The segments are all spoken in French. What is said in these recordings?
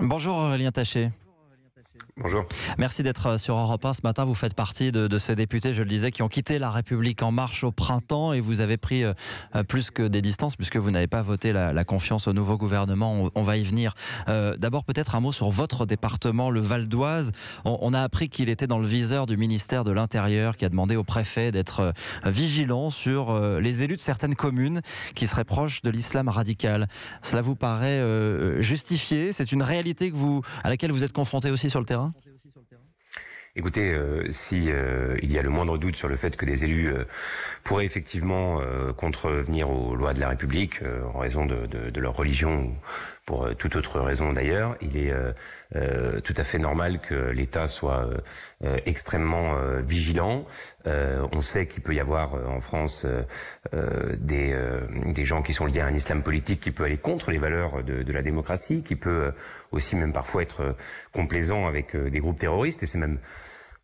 Bonjour Aurélien Taché. Bonjour. Merci d'être euh, sur Europe 1 ce matin. Vous faites partie de, ces députés, je le disais, qui ont quitté la République en marche au printemps et vous avez pris euh, euh, plus que des distances puisque vous n'avez pas voté la, confiance au nouveau gouvernement. On, va y venir. D'abord, peut-être un mot sur votre département, le Val d'Oise. On, a appris qu'il était dans le viseur du ministère de l'Intérieur qui a demandé au préfet d'être vigilant sur les élus de certaines communes qui seraient proches de l'islam radical. Cela vous paraît justifié C'est une réalité que vous, à laquelle vous êtes confronté aussi sur le terrain Écoutez, euh, si euh, il y a le moindre doute sur le fait que des élus euh, pourraient effectivement euh, contrevenir aux lois de la République en raison de, de, de, leur religion ou pour toute autre raison d'ailleurs, il est tout à fait normal que l'État soit extrêmement vigilant. on sait qu'il peut y avoir en France des, des gens qui sont liés à un islam politique qui peut aller contre les valeurs de, de la démocratie, qui peut aussi même parfois être complaisant avec des groupes terroristes et c'est même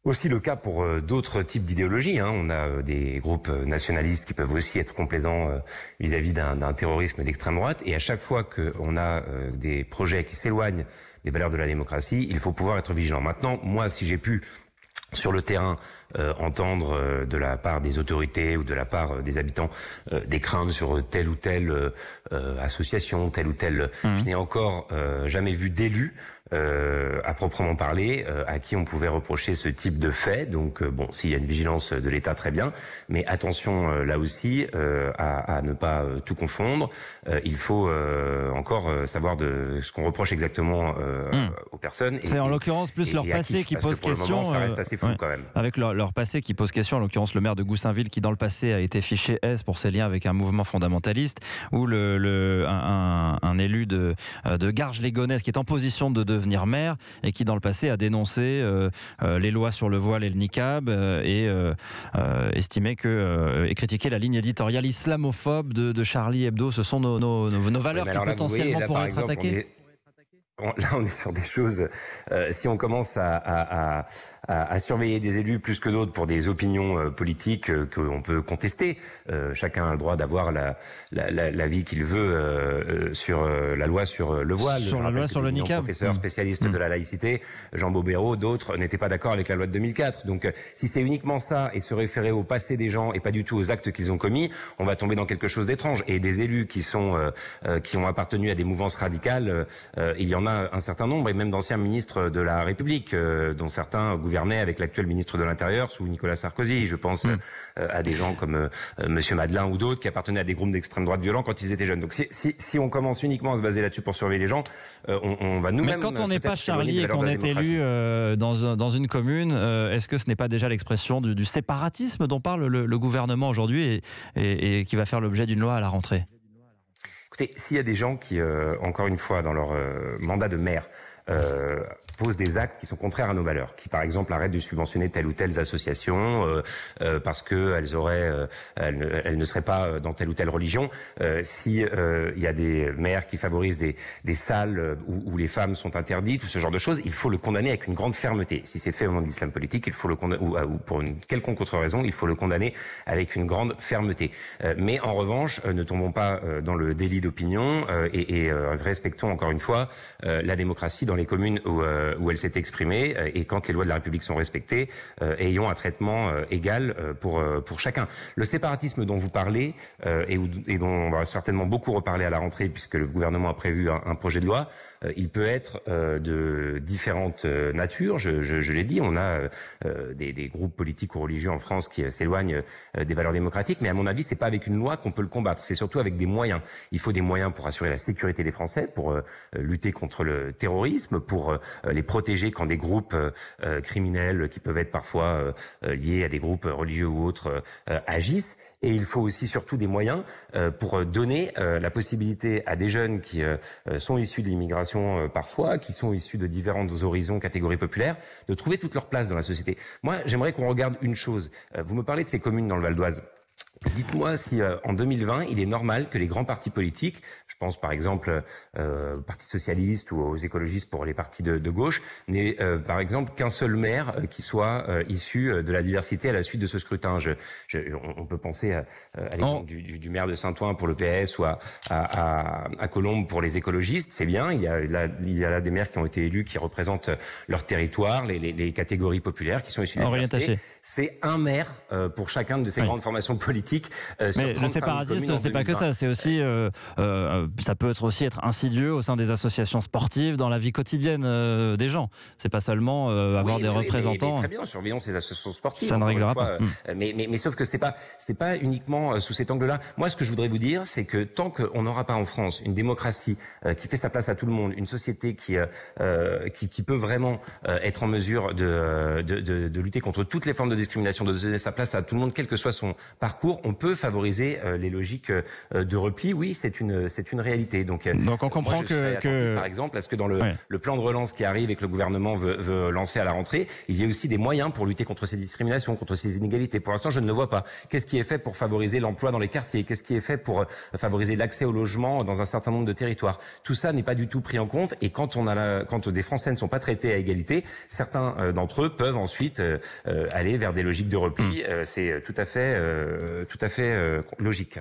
aussi le cas pour euh, d'autres types d'idéologies. Hein. On a euh, des groupes euh, nationalistes qui peuvent aussi être complaisants vis-à-vis d'un terrorisme d'extrême droite. Et à chaque fois qu'on a des projets qui s'éloignent des valeurs de la démocratie, il faut pouvoir être vigilant. Maintenant, moi, si j'ai pu sur le terrain euh, entendre euh, de la part des autorités ou de la part euh, des habitants des craintes sur telle ou telle association, telle ou telle. Mhm. Je n'ai encore jamais vu d'élus à proprement parler, à qui on pouvait reprocher ce type de fait. Donc bon, s'il y a une vigilance de l'État, très bien, mais attention là aussi à, à, ne pas tout confondre. il faut encore savoir de ce qu'on reproche exactement mhm. aux personnes. C'est en l'occurrence plus leur passé qui, pose question. Moment, ça reste assez fou quand même. Avec leur passé qui pose question, en l'occurrence le maire de Goussainville qui dans le passé a été fiché S pour ses liens avec un mouvement fondamentaliste, ou le, un, élu de, euh, de Garges-les-Gonesse qui est en position de devenir maire et qui dans le passé a dénoncé euh, euh, les lois sur le voile et le niqab et estimé que, et critiqué la ligne éditoriale islamophobe de, Charlie Hebdo. Ce sont nos, nos, nos, valeurs qui potentiellement pourraient être attaquées là, on est sur des choses. Euh, si on commence à, à, à, à, surveiller des élus plus que d'autres pour des opinions euh, politiques euh, qu'on peut contester, euh, chacun a le droit d'avoir la, la, la, vie qu'il veut sur la loi sur le voile. Sur la loi sur le Professeur mm. spécialiste de la laïcité, Jean Bobéro, d'autres n'étaient pas d'accord avec la loi de 2004. Donc, si c'est uniquement ça et se référer au passé des gens et pas du tout aux actes qu'ils ont commis, on va tomber dans quelque chose d'étrange. Et des élus qui sont qui ont appartenu à des mouvances radicales, il y en a un certain nombre, et même d'anciens ministres de la République, euh, dont certains gouvernaient avec l'actuel ministre de l'Intérieur sous Nicolas Sarkozy. Je pense hmm. euh, à des gens comme euh, M. Madelin ou d'autres qui appartenaient à des groupes d'extrême droite violents quand ils étaient jeunes. Donc si, on commence uniquement à se baser là-dessus pour surveiller les gens, on, va nous Mais quand on n'est pas Charlie et qu'on est élu dans, une commune, est-ce que ce n'est pas déjà l'expression du, séparatisme dont parle le, gouvernement aujourd'hui et qui va faire l'objet d'une loi à la rentrée Écoutez, s'il y a des gens qui, euh, encore une fois, dans leur euh, mandat de maire, euh, posent des actes qui sont contraires à nos valeurs, qui par exemple arrêtent de subventionner telle ou telle association euh, euh, parce que elles auraient, euh, elles, ne, elles, seraient pas euh, dans telle ou telle religion. si il y a des maires qui favorisent des, des salles où, où, les femmes sont interdites ou ce genre de choses, il faut le condamner avec une grande fermeté. Si c'est fait au nom de l'islam politique, il faut le condamner ou, pour une quelconque autre raison, il faut le condamner avec une grande fermeté. mais en revanche, ne tombons pas dans le délit d'opinion et, et respectons encore une fois la démocratie dans les communes où euh, où elle s'est exprimée, euh, et quand les lois de la République sont respectées, euh, ayons un traitement égal pour, pour chacun. Le séparatisme dont vous parlez, et, et, dont on va certainement beaucoup reparler à la rentrée, puisque le gouvernement a prévu un, un projet de loi, il peut être de différentes natures, je, je, je l'ai dit, on a des, des, groupes politiques ou religieux en France qui s'éloignent des valeurs démocratiques, mais à mon avis, c'est pas avec une loi qu'on peut le combattre, c'est surtout avec des moyens. Il faut des moyens pour assurer la sécurité des Français, pour lutter contre le terrorisme, pour les protéger quand des groupes euh, euh, criminels qui peuvent être parfois euh, liés à des groupes religieux ou autres agissent. Et il faut aussi surtout des moyens pour donner la possibilité à des jeunes qui sont issus de l'immigration parfois, qui sont issus de différents horizons, catégories populaires, de trouver toute leur place dans la société. Moi, j'aimerais qu'on regarde une chose. Vous me parlez de ces communes dans le Val d'Oise. Dites-moi si euh, en 2020, il est normal que les grands partis politiques, je pense par exemple euh, au Parti socialiste ou aux écologistes pour les partis de, gauche, n'aient euh, par exemple qu'un seul maire euh, qui soit issu de la diversité à la suite de ce scrutin. Je, on peut penser à, l'exemple du, maire de Saint-Ouen pour le PS ou à, à, Colombes pour les écologistes. C'est bien, il y, a il des maires qui ont été élus, qui représentent leur territoire, les, catégories populaires, qui sont issues de la diversité. C'est un maire pour chacun de ces grandes formations politiques euh, mais le séparatisme, c'est pas que ça. C'est aussi, euh, euh, ça peut être aussi être insidieux au sein des associations sportives, dans la vie quotidienne des gens. C'est pas seulement avoir des représentants. mais, très bien, surveillons ces associations sportives. Ça ne réglera pas. Hmm. Mais Mais, sauf que c'est pas, c'est pas uniquement sous cet angle-là. Moi, ce que je voudrais vous dire, c'est que tant qu'on n'aura pas en France une démocratie qui fait sa place à tout le monde, une société qui qui, peut vraiment être en mesure de de, de, de lutter contre toutes les formes de discrimination, de donner sa place à tout le monde, quel que soit son parcours, on peut favoriser euh, les logiques euh, de repli. Oui, c'est une, c'est une réalité. Donc, euh, Donc on comprend que, que... Par exemple, est-ce que dans le, le, plan de relance qui arrive et que le gouvernement veut, lancer à la rentrée, il y a aussi des moyens pour lutter contre ces discriminations, contre ces inégalités Pour l'instant, je ne le vois pas. Qu'est-ce qui est fait pour favoriser l'emploi dans les quartiers Qu'est-ce qui est fait pour favoriser l'accès au logement dans un certain nombre de territoires Tout ça n'est pas du tout pris en compte. Et quand on a la, quand des Français ne sont pas traités à égalité, certains d'entre eux peuvent ensuite aller vers des logiques de repli. Mmh. C'est tout à fait, tout à fait euh, logique.